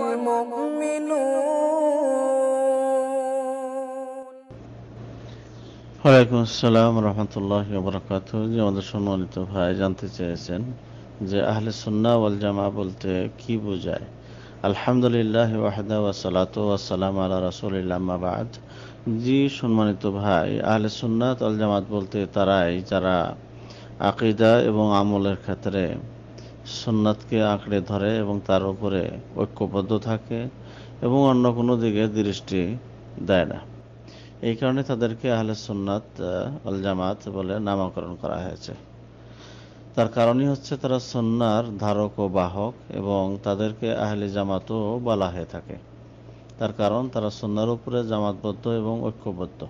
ওয়ালাইকুম আসসালাম রহমতুল্লাহ বরকাত যে আমাদের সম্মানিত ভাই জানতে চেয়েছেন যে আহলে সুন্না ওয়াল জামা বলতে কি বোঝায় আলহামদুলিল্লাহ ওয়াহদা ওয়াসালাত ওয়াসালাম আল্লাহ জি সম্মানিত ভাই আহলে সুন্নাত আল জামাত বলতে তারাই যারা আকিদা এবং আমলের ক্ষেত্রে সুন্নাতকে আঁকড়ে ধরে এবং তার উপরে ঐক্যবদ্ধ থাকে এবং অন্য কোনো দিকে দৃষ্টি দেয় না এই কারণে তাদেরকে আহলে সুন্নাত আল জামাত বলে নামাকরণ করা হয়েছে তার কারণই হচ্ছে তারা সন্ন্যার ধারক ও বাহক এবং তাদেরকে আহলে জামাতও বলা হয়ে থাকে তার কারণ তারা সন্ন্যার উপরে জামাতবদ্ধ এবং ঐক্যবদ্ধ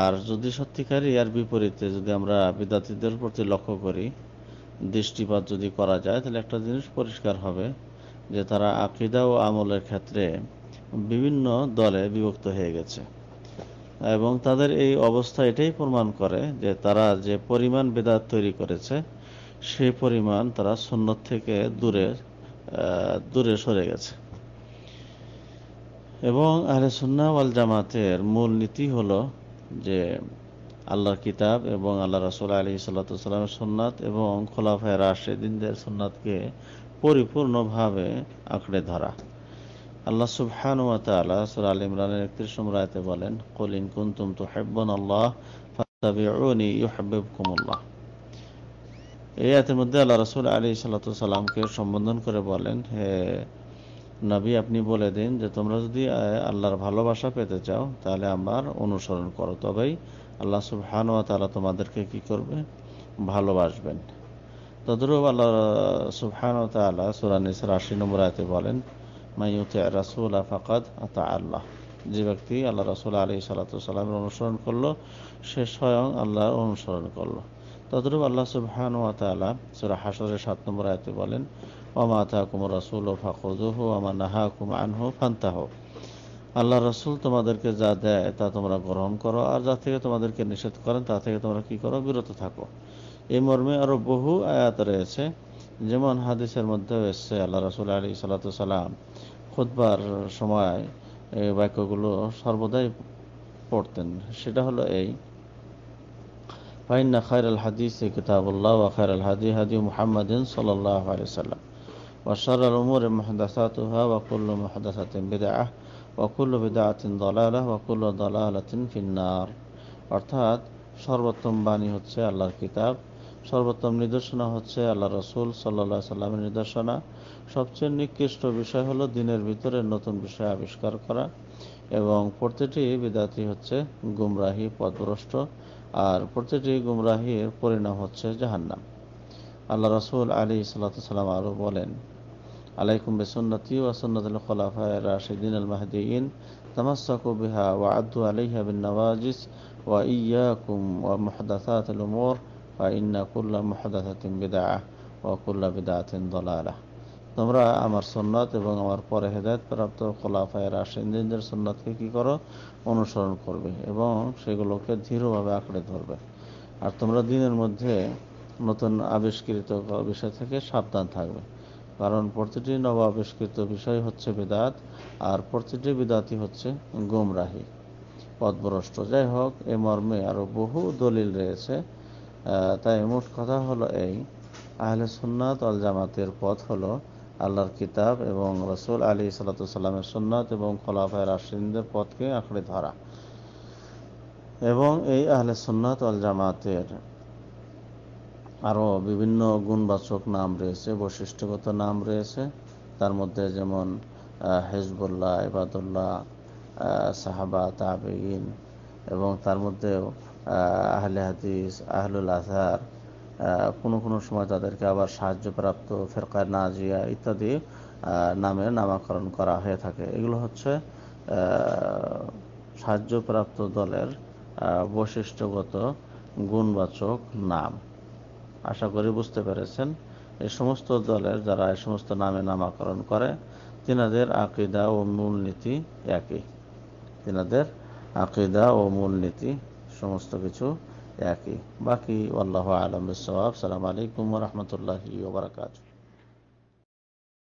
আর যদি সত্যিকারই আর বিপরীতে যদি আমরা বিদ্যার্থীদের প্রতি লক্ষ্য করি দৃষ্টিপাত যদি করা যায় তাহলে একটা জিনিস পরিষ্কার হবে যে তারা আকিদা ও আমলের ক্ষেত্রে বিভিন্ন দলে বিভক্ত হয়ে গেছে এবং তাদের এই অবস্থা এটাই প্রমাণ করে যে তারা যে পরিমাণ বেদাত তৈরি করেছে সেই পরিমাণ তারা সন্ন্যত থেকে দূরে দূরে সরে গেছে এবং আহলে সুন্না ওয়াল জামাতের মূল নীতি হলো যে আল্লাহর কিতাব এবং আল্লাহ রসুল আলী সাল্লাহামের সন্ন্যাত এবং খোলাফায় রাশেদিনদের সন্ন্যাতকে পরিপূর্ণভাবে আঁকড়ে ধরা আল্লাহ সুবহান ইমরানের বলেন কলিন কুন্তুম তো তুহিব্বুন আল্লাহ এই আয়াতের মধ্যে আল্লাহ রাসুল আলাইহিস সম্বোধন করে বলেন হে নবী আপনি বলে দিন যে তোমরা যদি আল্লাহর ভালোবাসা পেতে চাও তাহলে আমার অনুসরণ করো তবেই আল্লাহ সুবহান ও তালা তোমাদেরকে কি করবে ভালোবাসবেন তদ্রুপ আল্লাহ সুবহান ও তালা সুরানিসের আশি নম্বর আয়তে বলেন মাইউতে রাসুল আফাকাদ আতা আল্লাহ যে ব্যক্তি আল্লাহ রাসুল আলী সাল্লাতামের অনুসরণ করলো সে স্বয়ং আল্লাহ অনুসরণ করলো তদ্রুপ আল্লাহ সুবহান ওয়া তালা সুরা হাসরের সাত নম্বর আয়তে বলেন ওমা তা কুমর রাসুল ও ফাকুজুহ ওমা নাহা কুম ফান্তা হোক আল্লাহ রসুল তোমাদেরকে যা দেয় তা তোমরা গ্রহণ করো আর যা থেকে তোমাদেরকে নিষেধ করেন তা থেকে তোমরা কি করো বিরত থাকো এই মর্মে আরও বহু আয়াত রয়েছে যেমন হাদিসের মধ্যে এসছে আল্লাহ রসুল আলী সাল্লাম খুদ্বার সময় এই বাক্যগুলো সর্বদাই পড়তেন সেটা হলো এই ফাইন্না খায়র আল হাদিস কিতাব আল্লাহ ওয়া খায়র আল হাদি হাদি মুহাম্মদ সাল্লাল্লাহু আলাইহি সাল্লাম ওয়া শাররুল উমুরি মুহদাসাতুহা ওয়া কুল্লু মুহদাসাতিন বিদআহ অকুল বেদাতিন দলালাহ অকুল দলালাতিন ফিন্নার অর্থাৎ সর্বোত্তম বাণী হচ্ছে আল্লাহর কিতাব সর্বোত্তম নিদর্শনা হচ্ছে আল্লাহ রসুল সাল্লা সাল্লামের নিদর্শনা সবচেয়ে নিকৃষ্ট বিষয় হলো দিনের ভিতরে নতুন বিষয় আবিষ্কার করা এবং প্রতিটি বিদাতি হচ্ছে গুমরাহি পদভ্রষ্ট আর প্রতিটি গুমরাহির পরিণাম হচ্ছে জাহান্নাম আল্লাহ রসুল আলী সাল্লা সাল্লাম আরও বলেন আলাইকুম বেসন্নতি ওয়া সুন্নাতুল খুলাফায়ে রাশিদিন আল মাহদিন তামাসসাকু বিহা ওয়া আদ্দু আলাইহা বিন নওয়াজিস ওয়া ইয়াকুম ওয়া মুহদাসাতিল উমুর ফা ইন্না কুল্লা মুহদাসাতিন বিদআহ ওয়া কুল্লা বিদআতিন দালালাহ তোমরা আমার সন্ন্যত এবং আমার পরে প্রাপ্ত খোলাফায় রাশিনদের সন্ন্যতকে কি করো অনুসরণ করবে এবং সেগুলোকে দৃঢ়ভাবে আঁকড়ে ধরবে আর তোমরা দিনের মধ্যে নতুন আবিষ্কৃত বিষয় থেকে সাবধান থাকবে কারণ প্রতিটি নবাবিষ্কৃত বিষয় হচ্ছে বেদাত আর প্রতিটি বেদাতি হচ্ছে গুমরাহি পদভ্রষ্ট যাই হোক এ মর্মে আরও বহু দলিল রয়েছে তাই মোট কথা হলো এই আহলে সুন্নাত আল জামাতের পথ হল আল্লাহর কিতাব এবং রসুল আলী সাল্লাতামের সুন্নাত এবং খোলাফায় রাশিনদের পথকে আঁকড়ে ধরা এবং এই আহলে সুন্নাত আল জামাতের আরও বিভিন্ন গুণবাচক নাম রয়েছে বৈশিষ্ট্যগত নাম রয়েছে তার মধ্যে যেমন হেজবুল্লাহ ইবাদুল্লাহ সাহাবা তাবেইন এবং তার মধ্যেও আহলে হাদিস আহলুল আজহার কোনো কোনো সময় তাদেরকে আবার সাহায্যপ্রাপ্ত ফেরকায় নাজিয়া ইত্যাদি নামে নামাকরণ করা হয়ে থাকে এগুলো হচ্ছে সাহায্যপ্রাপ্ত দলের বৈশিষ্ট্যগত গুণবাচক নাম আশা করি বুঝতে পেরেছেন এই সমস্ত দলের যারা এই সমস্ত নামে নামাকরণ করে তিনাদের আকিদা ও মূলনীতি একই তিনাদের আকিদা ও মূলনীতি সমস্ত কিছু একই বাকি আল্লাহ আলম সালাম আলাইকুম রহমতুল্লাহ ওবরাকাতু